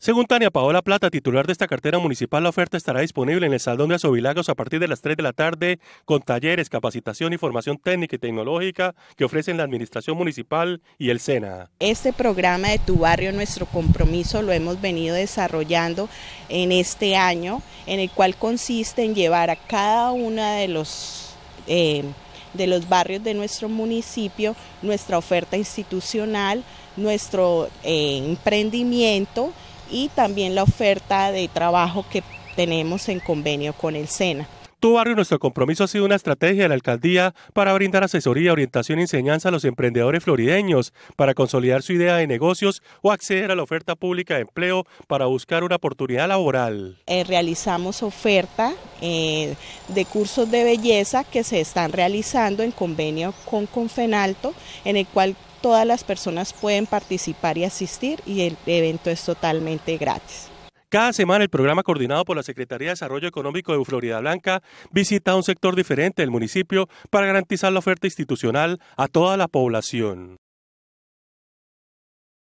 Según Tania Paola Plata, titular de esta cartera municipal, la oferta estará disponible en el Salón de Azovilagos a partir de las 3 de la tarde con talleres, capacitación y formación técnica y tecnológica que ofrecen la Administración Municipal y el SENA. Este programa de Tu Barrio, nuestro compromiso, lo hemos venido desarrollando en este año, en el cual consiste en llevar a cada una de los... Eh, de los barrios de nuestro municipio, nuestra oferta institucional, nuestro eh, emprendimiento, y también la oferta de trabajo que tenemos en convenio con el SENA. Tu barrio, nuestro compromiso ha sido una estrategia de la alcaldía para brindar asesoría, orientación y enseñanza a los emprendedores florideños para consolidar su idea de negocios o acceder a la oferta pública de empleo para buscar una oportunidad laboral. Eh, realizamos oferta eh, de cursos de belleza que se están realizando en convenio con Confenalto, en el cual todas las personas pueden participar y asistir y el evento es totalmente gratis. Cada semana el programa coordinado por la Secretaría de Desarrollo Económico de Florida Blanca visita un sector diferente del municipio para garantizar la oferta institucional a toda la población.